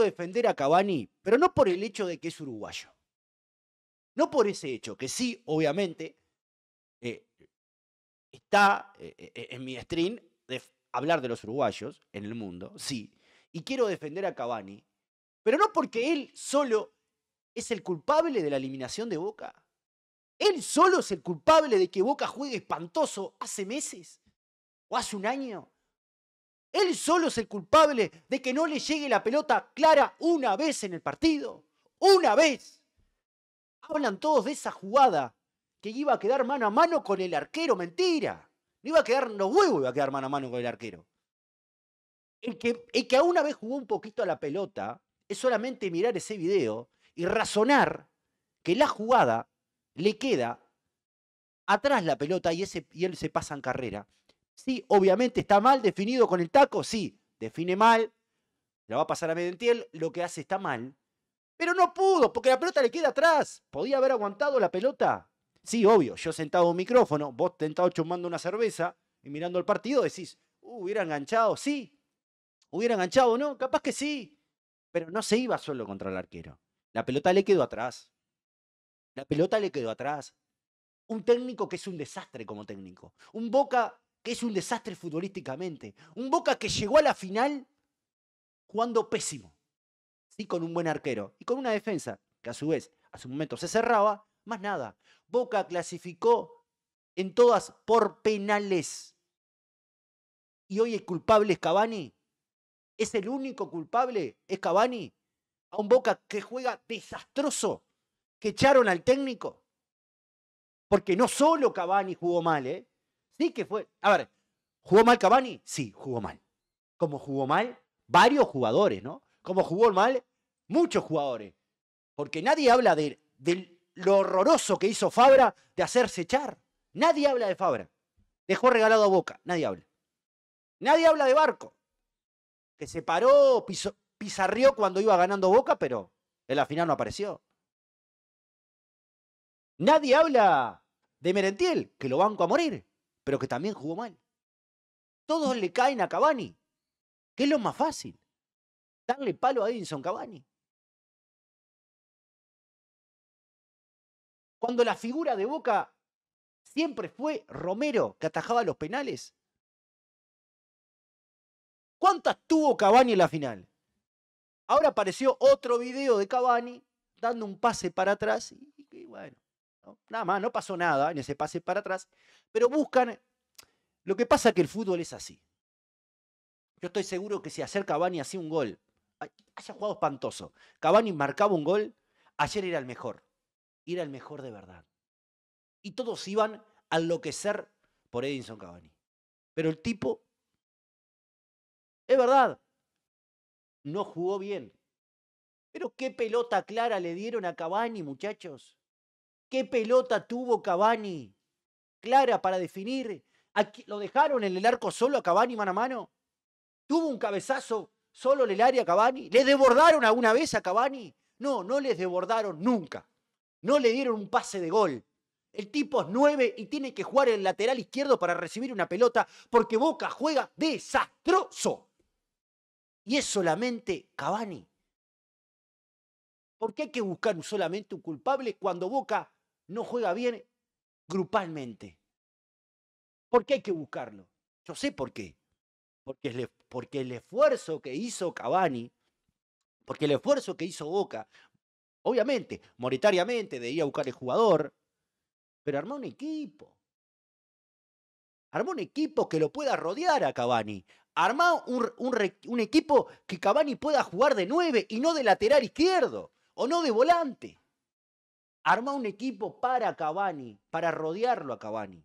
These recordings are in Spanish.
defender a Cavani, pero no por el hecho de que es uruguayo. No por ese hecho, que sí, obviamente, eh, está eh, eh, en mi stream de hablar de los uruguayos en el mundo, sí, y quiero defender a Cavani, pero no porque él solo es el culpable de la eliminación de Boca. Él solo es el culpable de que Boca juegue espantoso hace meses o hace un año. Él solo es el culpable de que no le llegue la pelota clara una vez en el partido. Una vez. Hablan todos de esa jugada que iba a quedar mano a mano con el arquero. Mentira. No iba a quedar, no huevo iba a quedar mano a mano con el arquero. El que, a que una vez jugó un poquito a la pelota es solamente mirar ese video y razonar que la jugada le queda atrás la pelota y, y él se pasa en carrera. Sí, obviamente está mal definido con el taco, sí, define mal, la va a pasar a Medentiel, lo que hace está mal, pero no pudo, porque la pelota le queda atrás, podía haber aguantado la pelota. Sí, obvio, yo sentado en un micrófono, vos sentado chumando una cerveza y mirando el partido, decís, uh, hubiera enganchado, sí, hubiera enganchado, no, capaz que sí, pero no se iba solo contra el arquero, la pelota le quedó atrás, la pelota le quedó atrás. Un técnico que es un desastre como técnico. Un Boca que es un desastre futbolísticamente. Un Boca que llegó a la final jugando pésimo. Sí, con un buen arquero y con una defensa que a su vez a su momento se cerraba, más nada. Boca clasificó en todas por penales. Y hoy el culpable es Cavani. ¿Es el único culpable? ¿Es Cavani? A un Boca que juega desastroso, que echaron al técnico. Porque no solo Cavani jugó mal, ¿eh? Sí que fue. A ver, ¿jugó mal Cavani? Sí, jugó mal. Como jugó mal varios jugadores, ¿no? Como jugó mal muchos jugadores. Porque nadie habla de, lo horroroso que hizo Fabra de hacerse echar. Nadie habla de Fabra. Dejó regalado a Boca. Nadie habla. Nadie habla de Barco. Que se paró, pizarrió cuando iba ganando Boca, pero en la final no apareció. Nadie habla de Merentiel, que lo banco a morir pero que también jugó mal. Todos le caen a Cavani, que es lo más fácil. Darle palo a Edinson Cavani. Cuando la figura de Boca siempre fue Romero, que atajaba los penales. ¿Cuántas tuvo Cavani en la final? Ahora apareció otro video de Cavani dando un pase para atrás y bueno. Nada más, no pasó nada en ese pase para atrás, pero buscan. Lo que pasa es que el fútbol es así. Yo estoy seguro que si hacer Cavani hacía un gol, haya jugado espantoso, Cavani marcaba un gol, ayer era el mejor. Era el mejor de verdad. Y todos iban a enloquecer por Edinson Cavani. Pero el tipo, es verdad, no jugó bien. Pero qué pelota clara le dieron a Cavani, muchachos. ¿Qué pelota tuvo Cavani? Clara para definir. ¿Lo dejaron en el arco solo a Cavani mano a mano? ¿Tuvo un cabezazo solo en el área a Cavani? ¿Le desbordaron alguna vez a Cavani? No, no les desbordaron nunca. No le dieron un pase de gol. El tipo es nueve y tiene que jugar el lateral izquierdo para recibir una pelota porque Boca juega desastroso. Y es solamente Cavani. ¿Por qué hay que buscar solamente un culpable cuando Boca no juega bien grupalmente. ¿Por qué hay que buscarlo? Yo sé por qué. Porque el, e, porque el esfuerzo que hizo Cavani, porque el esfuerzo que hizo Boca, obviamente, monetariamente, de ir a buscar el jugador, pero armó un equipo. Armó un equipo que lo pueda rodear a Cavani. armó un, equipo que Cavani pueda jugar de nueve y no de lateral izquierdo o no de volante arma un equipo para Cavani, para rodearlo a Cavani.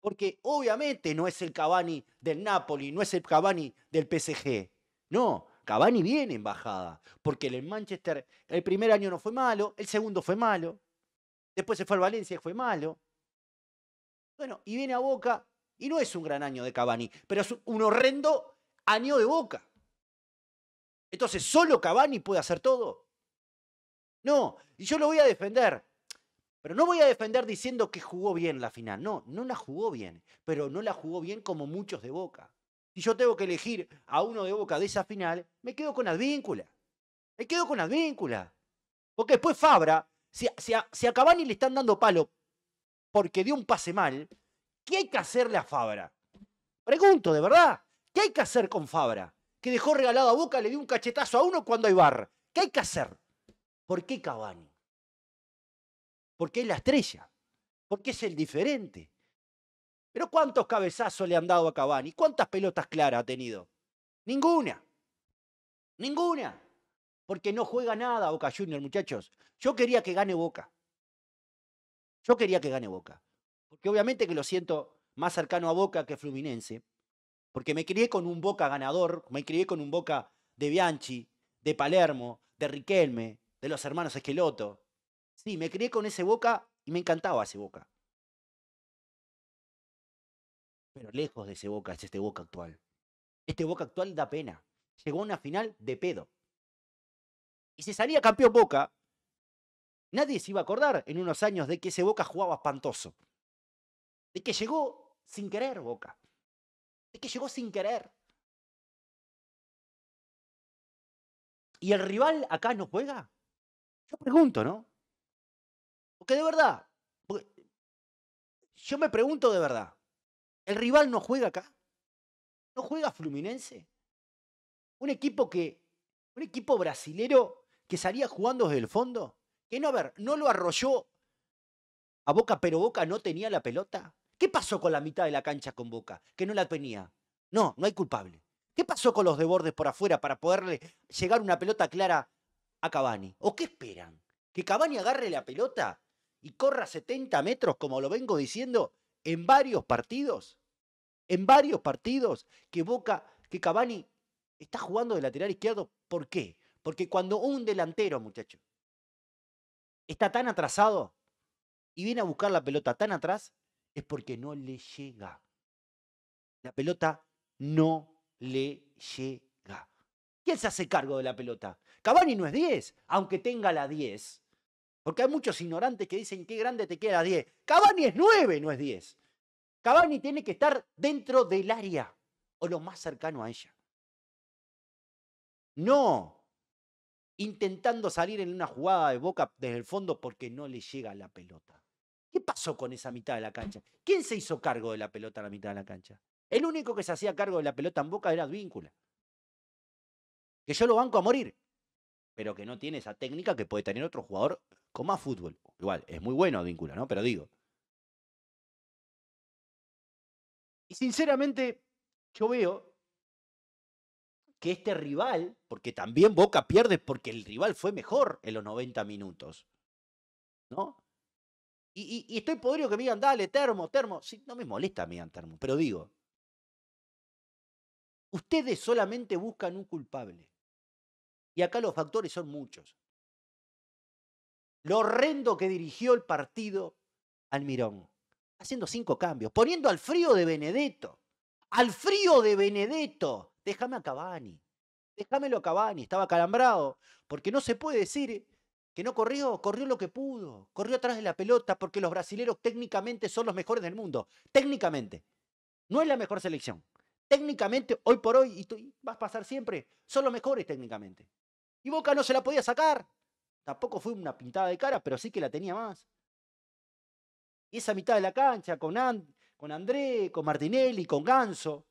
Porque obviamente no es el Cavani del Napoli, no es el Cavani del PSG. No, Cavani viene en bajada. Porque el Manchester, el primer año no fue malo, el segundo fue malo, después se fue al Valencia y fue malo. Bueno, y viene a Boca y no es un gran año de Cavani, pero es un horrendo año de Boca. Entonces, ¿solo Cavani puede hacer todo? No, y yo lo voy a defender. Pero no voy a defender diciendo que jugó bien la final. No, no la jugó bien, pero no la jugó bien como muchos de Boca. Si yo tengo que elegir a uno de Boca de esa final, me quedo con Advíncula. Me quedo con Advíncula. Porque después Fabra, si, si, si a le están dando palo porque dio un pase mal, ¿qué hay que hacerle a Fabra? Pregunto, de verdad. ¿Qué hay que hacer con Fabra? Que dejó regalado a Boca, le dio un cachetazo a uno cuando hay bar. ¿Qué hay que hacer? ¿Por qué Cavani? Porque es la estrella, porque es el diferente. Pero ¿cuántos cabezazos le han dado a Cavani? ¿Cuántas pelotas claras ha tenido? Ninguna. Ninguna. Porque no juega nada Boca Junior, muchachos. Yo quería que gane Boca. Yo quería que gane Boca. Porque obviamente que lo siento más cercano a Boca que Fluminense. Porque me crié con un Boca ganador, me crié con un Boca de Bianchi, de Palermo, de Riquelme, de los hermanos Esqueloto. Sí, me crié con ese Boca y me encantaba ese Boca. Pero lejos de ese Boca es este Boca actual. Este Boca actual da pena. Llegó a una final de pedo. Y se salía campeón Boca, nadie se iba a acordar en unos años de que ese Boca jugaba espantoso. De que llegó sin querer Boca. De que llegó sin querer. ¿Y el rival acá no juega? Yo pregunto, ¿no? Porque de verdad, yo me pregunto de verdad, ¿el rival no juega acá? ¿No juega Fluminense? Un equipo que, un equipo brasilero que salía jugando desde el fondo, que no, a ver, no lo arrolló a Boca, pero Boca no tenía la pelota. ¿Qué pasó con la mitad de la cancha con Boca, que no la tenía? No, no hay culpable. ¿Qué pasó con los de bordes por afuera para poderle llegar una pelota clara Cabani. ¿O qué esperan? ¿Que Cavani agarre la pelota y corra 70 metros, como lo vengo diciendo, en varios partidos? En varios partidos que Boca, que Cavani está jugando de lateral izquierdo. ¿Por qué? Porque cuando un delantero, muchacho, está tan atrasado y viene a buscar la pelota tan atrás, es porque no le llega. La pelota no le llega ¿Quién se hace cargo de la pelota? Cavani no es 10, aunque tenga la 10. Porque hay muchos ignorantes que dicen qué grande te queda 10. Cavani es 9, no es 10. Cavani tiene que estar dentro del área o lo más cercano a ella. No intentando salir en una jugada de boca desde el fondo porque no le llega la pelota. ¿Qué pasó con esa mitad de la cancha? ¿Quién se hizo cargo de la pelota en la mitad de la cancha? El único que se hacía cargo de la pelota en boca era Advíncula que yo lo banco a morir, pero que no tiene esa técnica que puede tener otro jugador con más fútbol. Igual, es muy bueno vínculo, ¿no? Pero digo. Y sinceramente, yo veo que este rival, porque también Boca pierde porque el rival fue mejor en los 90 minutos, ¿no? Y, estoy podrido que me digan, dale, termo, termo. Sí, no me molesta, me digan termo, pero digo, ustedes solamente buscan un culpable. Y acá los factores son muchos. Lo horrendo que dirigió el partido Almirón, haciendo cinco cambios, poniendo al frío de Benedetto, al frío de Benedetto, déjame a Cavani, déjamelo a Cabani. estaba calambrado, porque no se puede decir que no corrió, corrió lo que pudo, corrió atrás de la pelota porque los brasileros técnicamente son los mejores del mundo, técnicamente. No es la mejor selección. Técnicamente, hoy por hoy, y vas a pasar siempre, son los mejores técnicamente. Y Boca no se la podía sacar. Tampoco fue una pintada de cara, pero sí que la tenía más. Y esa mitad de la cancha con, con André, con Martinelli, con Ganso,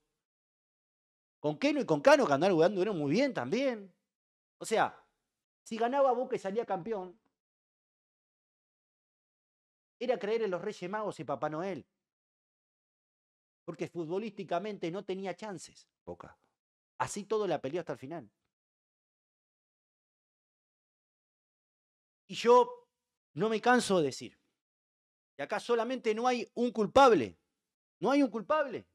con Keno y con Cano, que andaron jugando muy bien también. O sea, si ganaba Boca y salía campeón, era creer en los Reyes Magos y Papá Noel. Porque futbolísticamente no tenía chances, Boca. Así todo la peleó hasta el final. Y yo no me canso de decir, y acá solamente no hay un culpable, no hay un culpable.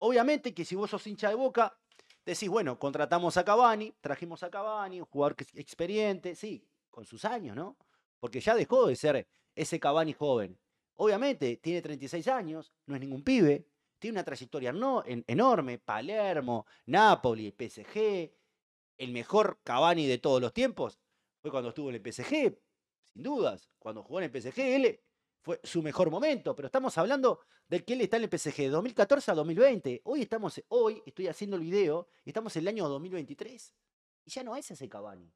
Obviamente que si vos sos hincha de boca, decís, bueno, contratamos a Cavani, trajimos a Cavani, un jugador experiente, sí, con sus años, ¿no? Porque ya dejó de ser ese Cavani joven. Obviamente, tiene 36 años, no es ningún pibe, tiene una trayectoria no, enorme, Palermo, Napoli, PSG, el mejor Cavani de todos los tiempos, fue cuando estuvo en el PSG, sin dudas. Cuando jugó en el PSG, fue su mejor momento. Pero estamos hablando de que él está en el PSG de 2014 a 2020. Hoy estamos, hoy estoy haciendo el video, y estamos en el año 2023. Y ya no es ese Cavani.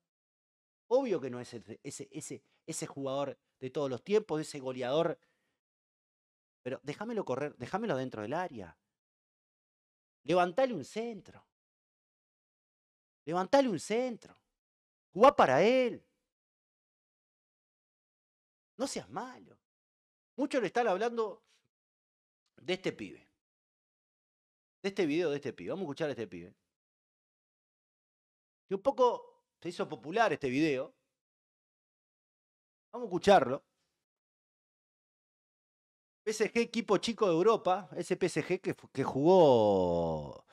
Obvio que no es ese, jugador de todos los tiempos, ese goleador. Pero déjamelo correr, déjamelo dentro del área. Levantale un centro. Levantale un centro. Jugá para él. No seas malo. Muchos le están hablando de este pibe. De este video de este pibe. Vamos a escuchar a este pibe. Que un poco se hizo popular este video. Vamos a escucharlo. PSG, equipo chico de Europa, ese PSG que, que jugó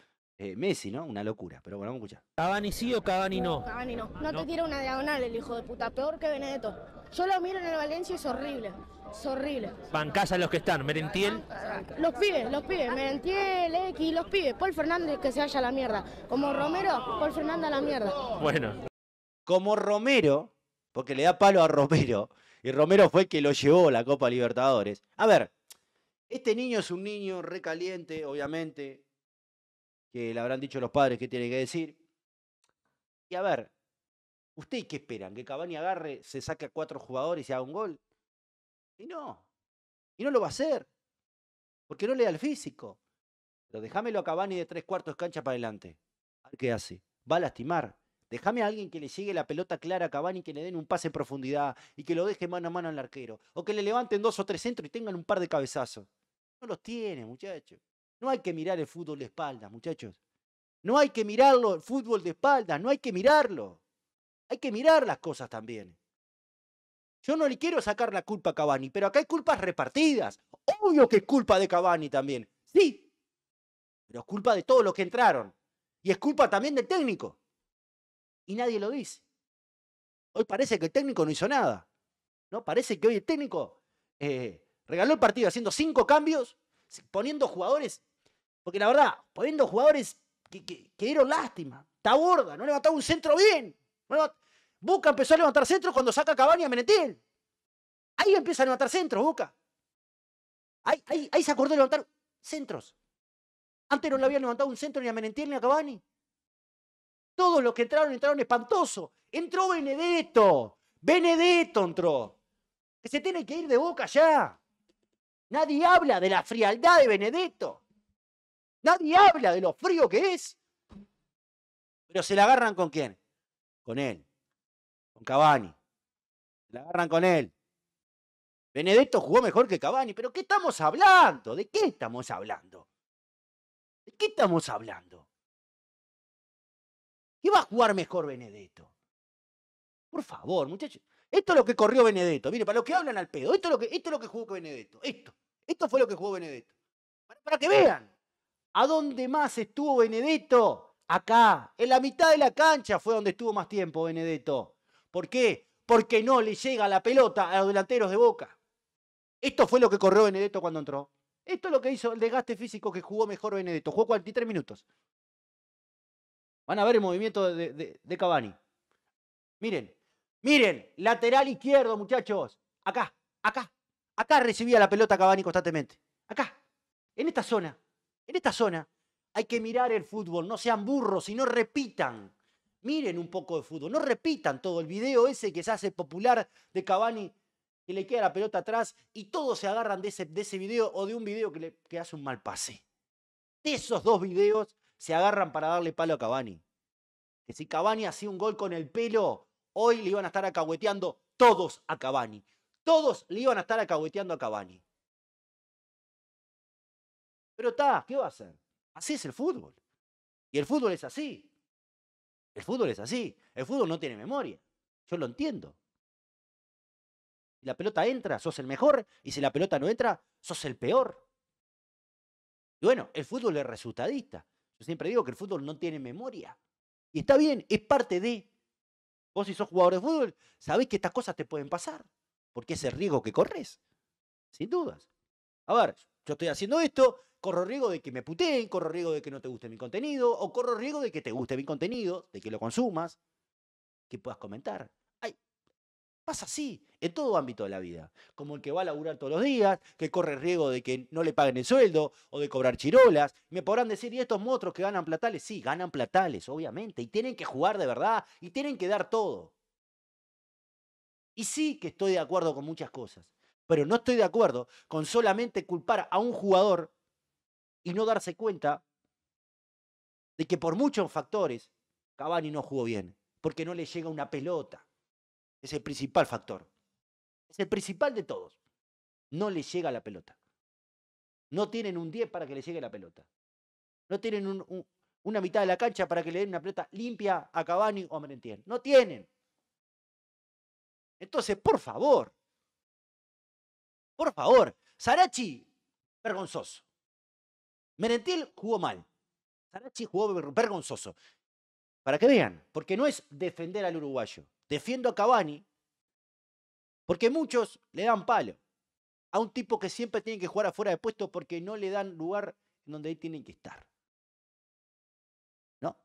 eh, Messi, ¿no? Una locura, pero bueno, vamos a escuchar. ¿Cavani sí o Cavani no? Cavani no. No, te tira una diagonal el hijo de puta, peor que Benedetto. Yo lo miro en el Valencia y es horrible, es horrible. Van casa los que están, Merentiel. Los pibes, los pibes, Merentiel, X, los pibes. Paul Fernández que se vaya a la mierda. Como Romero, Paul Fernández a la mierda. Bueno. Como Romero, porque le da palo a Romero, y Romero fue el que lo llevó a la Copa Libertadores. A ver, este niño es un niño recaliente, obviamente, que le habrán dicho los padres qué tiene que decir. Y a ver, ¿ustedes qué esperan? ¿Que Cavani agarre, se saque a cuatro jugadores y haga un gol? Y no. Y no lo va a hacer. Porque no le da el físico. Pero déjamelo a Cavani de tres cuartos cancha para adelante. A qué hace. Va a lastimar. Déjame a alguien que le llegue la pelota clara a Cavani, que le den un pase en profundidad y que lo deje mano a mano al arquero. O que le levanten dos o tres centros y tengan un par de cabezazos. No los tiene, muchachos. No hay que mirar el fútbol de espaldas, muchachos. No hay que mirarlo, el fútbol de espaldas, no hay que mirarlo. Hay que mirar las cosas también. Yo no le quiero sacar la culpa a Cavani, pero acá hay culpas repartidas. Obvio que es culpa de Cavani también. Sí. Pero es culpa de todos los que entraron. Y es culpa también del técnico. Y nadie lo dice. Hoy parece que el técnico no hizo nada. ¿No? Parece que hoy el técnico eh, regaló el partido haciendo cinco cambios, poniendo jugadores porque la verdad, poniendo jugadores que, que, dieron lástima. Está gorda, no levantaba un centro bien. Boca empezó a levantar centros cuando saca Cavani a Menetiel Ahí empieza a levantar centros, Boca. Ahí, ahí, ahí, se acordó de levantar centros. Antes no le habían levantado un centro ni a Menetiel ni a Cavani. Todos los que entraron, entraron espantoso. Entró Benedetto. Benedetto entró. Que se tiene que ir de boca ya. Nadie habla de la frialdad de Benedetto. Nadie habla de lo frío que es. Pero se la agarran con quién? Con él. Con Cavani. Se la agarran con él. Benedetto jugó mejor que Cavani. ¿Pero qué estamos hablando? ¿De qué estamos hablando? ¿De qué estamos hablando? ¿Qué va a jugar mejor Benedetto? Por favor, muchachos. Esto es lo que corrió Benedetto. Mire, para los que hablan al pedo, esto es lo que, esto lo que jugó Benedetto. Esto. Esto fue lo que jugó Benedetto. para que vean. ¿A dónde más estuvo Benedetto? Acá, en la mitad de la cancha fue donde estuvo más tiempo Benedetto. ¿Por qué? Porque no le llega la pelota a los delanteros de Boca. Esto fue lo que corrió Benedetto cuando entró. Esto es lo que hizo el desgaste físico que jugó mejor Benedetto. Jugó 43 minutos. Van a ver el movimiento de, de, Cavani. Miren, miren, lateral izquierdo, muchachos. Acá, acá, acá recibía la pelota Cavani constantemente. Acá, en esta zona. En esta zona hay que mirar el fútbol, no sean burros y no repitan. Miren un poco de fútbol, no repitan todo el video ese que se hace popular de Cavani que le queda la pelota atrás y todos se agarran de ese, video o de un video que, hace un mal pase. De esos dos videos se agarran para darle palo a Cavani. Que si Cavani hacía un gol con el pelo, hoy le iban a estar acahueteando todos a Cavani. Todos le iban a estar acahueteando a Cavani. Pero está, ¿qué va a hacer? Así es el fútbol. Y el fútbol es así. El fútbol es así. El fútbol no tiene memoria. Yo lo entiendo. Si la pelota entra, sos el mejor. Y si la pelota no entra, sos el peor. Y bueno, el fútbol es resultadista. Yo siempre digo que el fútbol no tiene memoria. Y está bien, es parte de. Vos si sos jugador de fútbol, sabés que estas cosas te pueden pasar. Porque es el riesgo que corres. Sin dudas. A ver, yo estoy haciendo esto, Corro riesgo de que me puteen, corro riesgo de que no te guste mi contenido, o corro riesgo de que te guste mi contenido, de que lo consumas, que puedas comentar. Ay, pasa así en todo ámbito de la vida. Como el que va a laburar todos los días, que corre riesgo de que no le paguen el sueldo o de cobrar chirolas. Me podrán decir, ¿y estos monstruos que ganan platales? Sí, ganan platales, obviamente, y tienen que jugar de verdad, y tienen que dar todo. Y sí que estoy de acuerdo con muchas cosas, pero no estoy de acuerdo con solamente culpar a un jugador y no darse cuenta de que por muchos factores Cavani no jugó bien, porque no le llega una pelota. Es el principal factor. Es el principal de todos. No le llega la pelota. No tienen un 10 para que le llegue la pelota. No tienen una mitad de la cancha para que le den una pelota limpia a Cavani o a Merentiel. No tienen. Entonces, por favor. Por favor. Sarachi, vergonzoso. Merentiel jugó mal. Sarachi jugó vergonzoso. Para que vean, porque no es defender al uruguayo. Defiendo a Cavani porque muchos le dan palo a un tipo que siempre tiene que jugar afuera de puesto porque no le dan lugar en donde ahí tienen que estar. ¿No?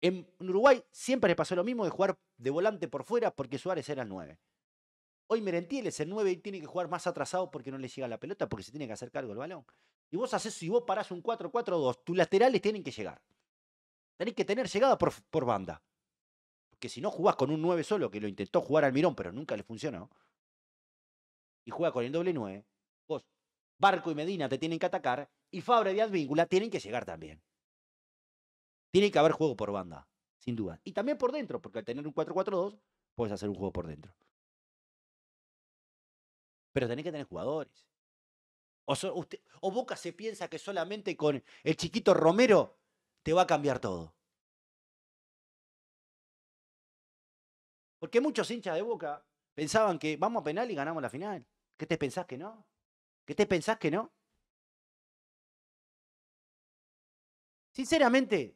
En Uruguay siempre le pasó lo mismo de jugar de volante por fuera porque Suárez era el 9. Hoy Merentiel es el 9 y tiene que jugar más atrasado porque no le llega la pelota, porque se tiene que hacer cargo el balón. Y vos haces, si vos parás un 4-4-2, tus laterales tienen que llegar. Tenés que tener llegada por, banda. Porque si no jugás con un 9 solo, que lo intentó jugar al Mirón, pero nunca le funcionó, y juega con el doble 9, vos, Barco y Medina te tienen que atacar, y Fabra y Advíncula tienen que llegar también. Tiene que haber juego por banda, sin duda. Y también por dentro, porque al tener un 4-4-2, puedes hacer un juego por dentro pero tenés que tener jugadores. O, Boca se piensa que solamente con el chiquito Romero te va a cambiar todo. Porque muchos hinchas de Boca pensaban que vamos a penal y ganamos la final. ¿Qué te pensás que no? ¿Qué te pensás que no? Sinceramente,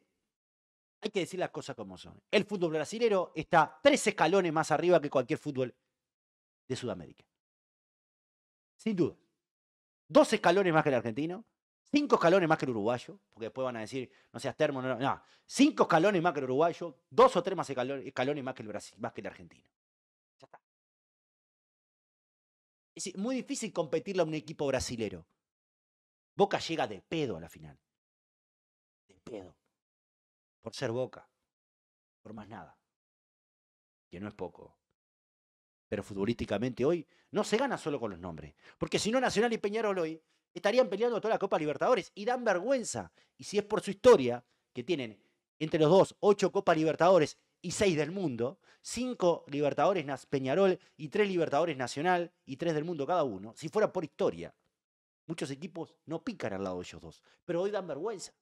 hay que decir las cosas como son. El fútbol brasilero está tres escalones más arriba que cualquier fútbol de Sudamérica sin duda. Dos escalones más que el argentino, cinco escalones más que el uruguayo, porque después van a decir, no seas termo, no, no, cinco escalones más que el uruguayo, dos o tres más escalones más que el, Brasil, más que el argentino. Es muy difícil competirle a un equipo brasilero. Boca llega de pedo a la final. De pedo. Por ser Boca. Por más nada. Que no es poco. Pero futbolísticamente hoy no se gana solo con los nombres. Porque si no, Nacional y Peñarol hoy estarían peleando toda la Copa Libertadores y dan vergüenza. Y si es por su historia, que tienen entre los dos ocho Copa Libertadores y seis del mundo, cinco Libertadores Peñarol y tres Libertadores Nacional y tres del mundo cada uno, si fuera por historia, muchos equipos no pican al lado de ellos dos, pero hoy dan vergüenza.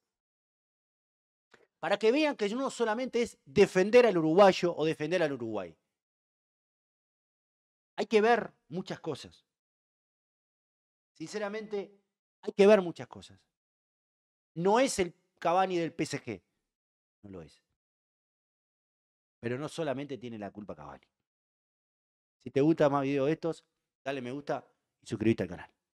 Para que vean que no solamente es defender al uruguayo o defender al Uruguay, hay que ver muchas cosas. Sinceramente, hay que ver muchas cosas. No es el Cavani del PSG. No lo es. Pero no solamente tiene la culpa Cavani. Si te gusta más videos de estos, dale me gusta y suscríbete al canal.